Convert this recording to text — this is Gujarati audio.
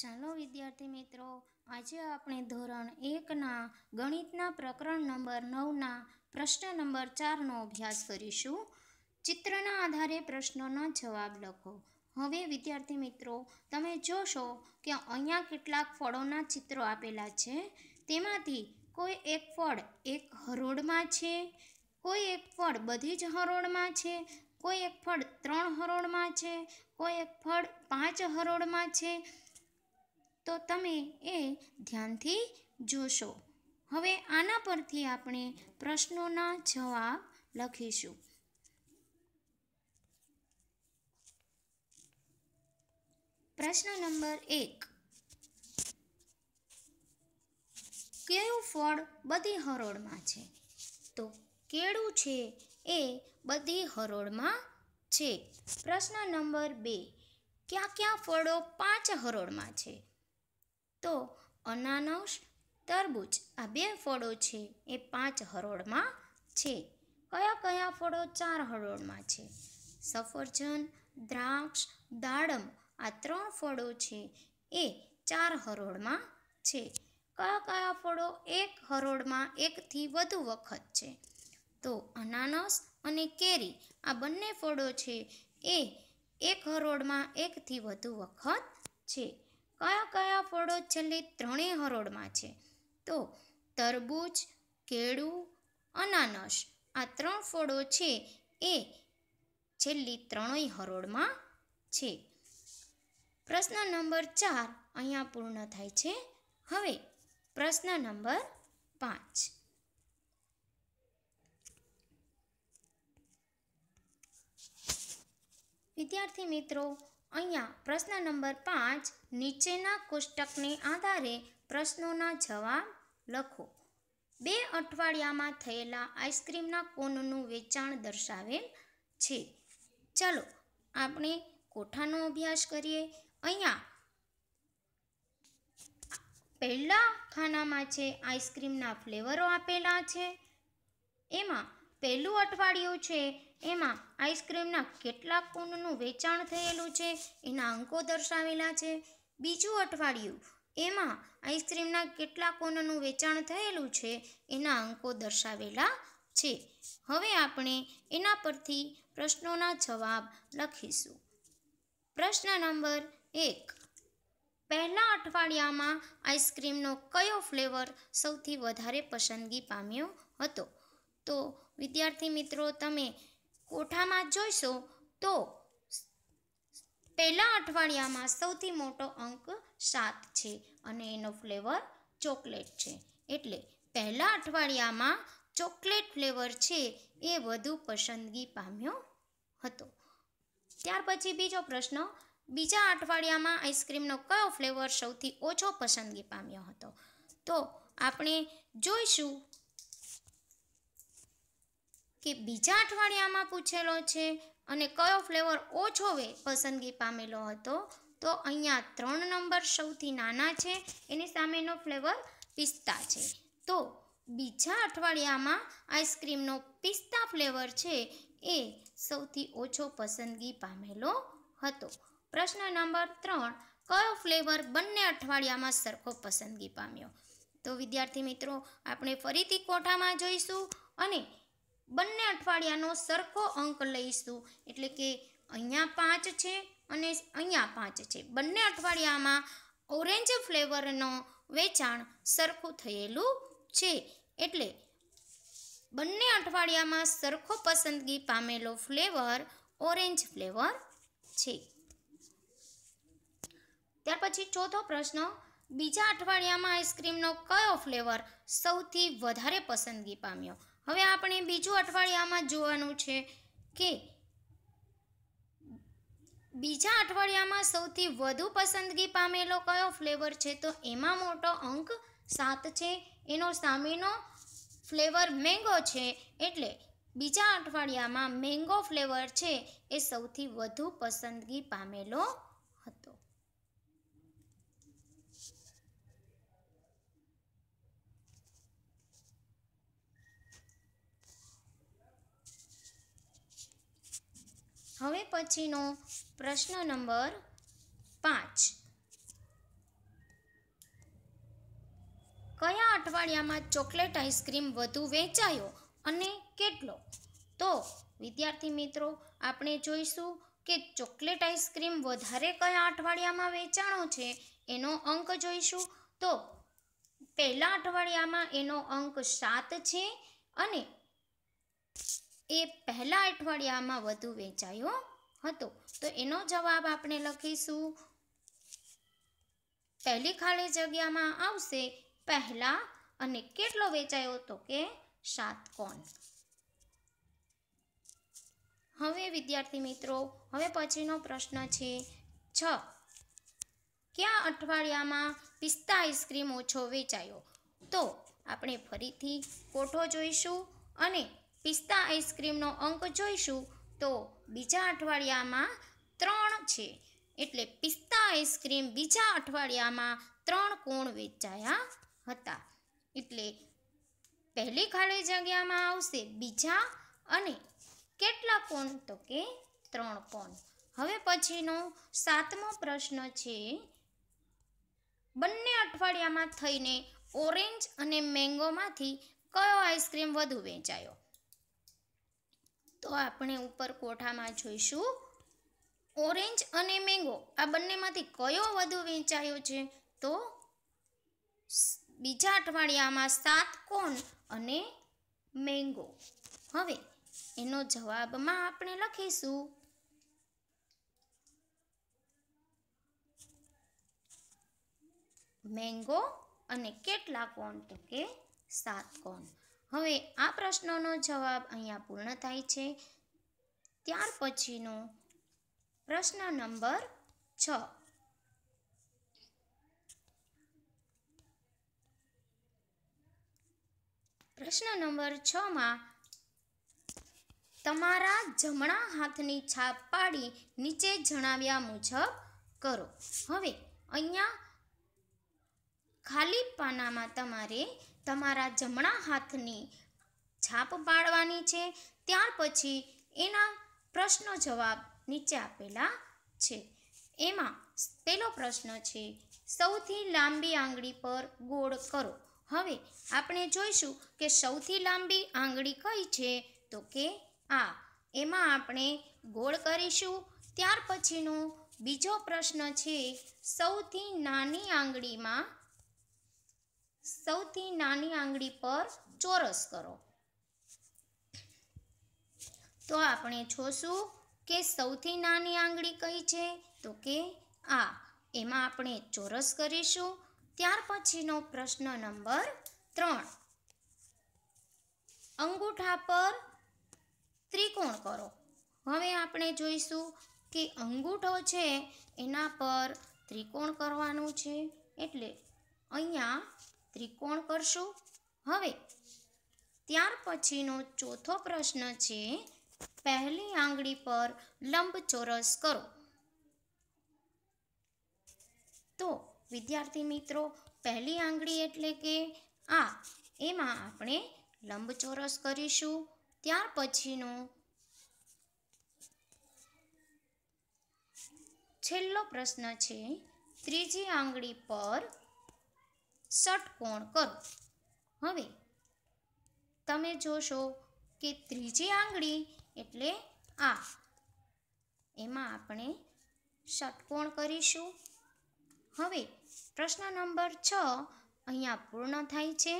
ચાલો વિદ્યાર્થી મિત્રો આજે આપણે ધોરણ એકના ગણિતના પ્રકરણ નંબર નવના પ્રશ્ન નંબર ચારનો અભ્યાસ કરીશું ચિત્રના આધારે પ્રશ્નોનો જવાબ લખો હવે વિદ્યાર્થી મિત્રો તમે જોશો કે અહીંયા કેટલાક ફળોના ચિત્રો આપેલા છે તેમાંથી કોઈ એક ફળ એક હરોળમાં છે કોઈ એક ફળ બધી જ હરોળમાં છે કોઈ એક ફળ ત્રણ હરોળમાં છે કોઈ એક ફળ પાંચ હરોળમાં છે તો તમે એ ધ્યાનથી જોશો હવે આના પરથી આપણે પ્રશ્નોના જવાબ લખીશું પ્રશ્ન નંબર એક કેવું ફળ બધી હરોળમાં છે તો કેળું છે એ બધી હરોળમાં છે પ્રશ્ન નંબર બે કયા કયા ફળો પાંચ હરોળમાં છે તો અનાનસ તરબૂચ આ બે ફળો છે એ પાંચ હરોળમાં છે કયા કયા ફળો ચાર હરોળમાં છે સફરજન દ્રાક્ષ દાડમ આ ત્રણ ફળો છે એ ચાર હરોળમાં છે કયા કયા ફળો એક હરોળમાં એકથી વધુ વખત છે તો અનાનસ અને કેરી આ બંને ફળો છે એ એક હરોળમાં એકથી વધુ વખત છે કયા કયા ફળો છેલ્લે ત્રણેય હરોળમાં છે તો તરબૂચ કેળું અનાનસ આ ત્રણ ફળો છે એ છેલ્લી ત્રણેય હરોળમાં છે પ્રશ્ન નંબર ચાર અહીંયા પૂર્ણ થાય છે હવે પ્રશ્ન નંબર પાંચ વિદ્યાર્થી મિત્રો અહીંયા પ્રશ્ન નંબર પાંચ નીચેના કોષ્ટકને આધારે પ્રશ્નોના જવાબ લખો બે અઠવાડિયામાં થયેલા આઈસ્ક્રીમના કોનનું વેચાણ દર્શાવેલ છે ચલો આપણે કોઠાનો અભ્યાસ કરીએ અહીંયા પહેલા ખાનામાં છે આઈસ્ક્રીમના ફ્લેવરો આપેલા છે એમાં પહેલું અઠવાડિયું છે એમાં આઈસક્રીમના કેટલા કુનનું વેચાણ થયેલું છે એના અંકો દર્શાવેલા છે બીજું અઠવાડિયું એમાં આઈસક્રીમના કેટલા કોનનું વેચાણ થયેલું છે એના અંકો દર્શાવેલા છે હવે આપણે એના પરથી પ્રશ્નોના જવાબ લખીશું પ્રશ્ન નંબર એક પહેલા અઠવાડિયામાં આઈસક્રીમનો કયો ફ્લેવર સૌથી વધારે પસંદગી પામ્યો હતો તો વિદ્યાર્થી મિત્રો તમે કોઠામાં જોઈશો તો પહેલા અઠવાડિયામાં સૌથી મોટો અંક સાત છે અને એનો ફ્લેવર ચોકલેટ છે એટલે પહેલા અઠવાડિયામાં ચોકલેટ ફ્લેવર છે એ વધુ પસંદગી પામ્યો હતો ત્યાર પછી બીજો પ્રશ્ન બીજા અઠવાડિયામાં આઈસ્ક્રીમનો કયો ફ્લેવર સૌથી ઓછો પસંદગી પામ્યો હતો તો આપણે જોઈશું કે બીજા અઠવાડિયામાં પૂછેલો છે અને કયો ફ્લેવર ઓછો વે પસંદગી પામેલો હતો તો અહીંયા ત્રણ નંબર સૌથી નાના છે એની સામેનો ફ્લેવર પિસ્તા છે તો બીજા અઠવાડિયામાં આઈસ્ક્રીમનો પિસ્તા ફ્લેવર છે એ સૌથી ઓછો પસંદગી પામેલો હતો પ્રશ્ન નંબર ત્રણ કયો ફ્લેવર બંને અઠવાડિયામાં સરખો પસંદગી પામ્યો તો વિદ્યાર્થી મિત્રો આપણે ફરીથી કોઠામાં જોઈશું અને બંને અઠવાડિયાનો સરખો અંક લઈશું એટલે કે અહીંયા પાંચ છે અને અહીંયા પાંચ છે બંને અઠવાડિયામાં ઓરેન્જ ફ્લેવરનો વેચાણ સરખું થયેલું છે એટલે બંને અઠવાડિયામાં સરખો પસંદગી પામેલો ફ્લેવર ઓરેન્જ ફ્લેવર છે ત્યાર પછી ચોથો પ્રશ્ન બીજા અઠવાડિયામાં આઈસ્ક્રીમનો કયો ફ્લેવર સૌથી વધારે પસંદગી પામ્યો હવે આપણે બીજું અઠવાડિયામાં જોવાનું છે કે બીજા અઠવાડિયામાં સૌથી વધુ પસંદગી પામેલો કયો ફ્લેવર છે તો એમાં મોટો અંક સાત છે એનો સામેનો ફ્લેવર મેંગો છે એટલે બીજા અઠવાડિયામાં મેંગો ફ્લેવર છે એ સૌથી વધુ પસંદગી પામેલો હવે પછીનો પ્રશ્ન નંબર પાંચ કયા અઠવાડિયામાં ચોકલેટ આઈસ્ક્રીમ વધુ વેચાયો અને કેટલો તો વિદ્યાર્થી મિત્રો આપણે જોઈશું કે ચોકલેટ આઈસ્ક્રીમ વધારે કયા અઠવાડિયામાં વેચાણો છે એનો અંક જોઈશું તો પહેલા અઠવાડિયામાં એનો અંક સાત છે અને એ પહેલા અઠવાડિયામાં વધુ વેચાયો હતો તો એનો જવાબ આપણે લખીશું પહેલી ખાલી જગ્યામાં આવશે પહેલા અને કેટલો વેચાયો તો કે સાત કોણ હવે વિદ્યાર્થી મિત્રો હવે પછીનો પ્રશ્ન છે છ ક્યાં અઠવાડિયામાં પિસ્તા આઈસ્ક્રીમ ઓછો વેચાયો તો આપણે ફરીથી કોઠો જોઈશું અને પિસ્તા આઈસ્ક્રીમનો અંક જોઈશું તો બીજા અઠવાડિયામાં ત્રણ છે એટલે પિસ્તા આઈસ્ક્રીમ બીજા અઠવાડિયામાં ત્રણ કોણ વેચાયા હતા એટલે પહેલી ખાલી જગ્યામાં આવશે બીજા અને કેટલા કોણ તો કે ત્રણ કોણ હવે પછીનો સાતમો પ્રશ્ન છે બંને અઠવાડિયામાં થઈને ઓરેન્જ અને મેંગોમાંથી કયો આઈસ્ક્રીમ વધુ વેચાયો તો આપણે ઉપર કોઠામાં જોઈશું ઓરેન્જ અને મેંગો આ બંનેમાંથી કયો વધુ વેચાયો છે તો બીજા અઠવાડિયામાં સાત કોન અને મેંગો હવે એનો જવાબમાં આપણે લખીશું મેંગો અને કેટલા કોન તો કે સાત કોન હવે આ પ્રશ્નનો જવાબ અહીંયા પૂર્ણ થાય છે ત્યાર પછીનો પ્રશ્ન નંબર છ પ્રશ્ન નંબર છમાં તમારા જમણા હાથની છાપ પાડી નીચે જણાવ્યા મુજબ કરો હવે અહીંયા ખાલી પાનામાં તમારે તમારા જમણા હાથની છાપ પાડવાની છે ત્યાર પછી એના પ્રશ્નો જવાબ નીચે આપેલા છે એમાં પહેલો પ્રશ્ન છે સૌથી લાંબી આંગળી પર ગોળ કરો હવે આપણે જોઈશું કે સૌથી લાંબી આંગળી કઈ છે તો કે આ એમાં આપણે ગોળ કરીશું ત્યાર પછીનો બીજો પ્રશ્ન છે સૌથી નાની આંગળીમાં સૌથી નાની આંગળી પર ચોરસ કરો તો આપણે જોશું કે સૌથી નાની આંગળી કઈ છે તો કે આ એમાં આપણે ચોરસ કરીશું ત્યાર પછીનો પ્રશ્ન નંબર ત્રણ અંગૂઠા પર ત્રિકોણ કરો હવે આપણે જોઈશું કે અંગૂઠો છે એના પર ત્રિકોણ કરવાનું છે એટલે અહીંયા ત્રિકોણ કરશો હવે ત્યાર પછીનો ચોથો પ્રશ્ન છે પહેલી આંગળી પર લંબચોરસ કરો તો વિદ્યાર્થી મિત્રો પહેલી આંગળી એટલે કે આ એમાં આપણે લંબચોરસ કરીશું ત્યાર પછીનો છેલ્લો પ્રશ્ન છે ત્રીજી આંગળી પર ષટકોણ કરો હવે તમે જોશો કે ત્રીજી આંગળી એટલે આ એમાં આપણે ષટકોણ કરીશું હવે પ્રશ્ન નંબર છ અહીંયા પૂર્ણ થાય છે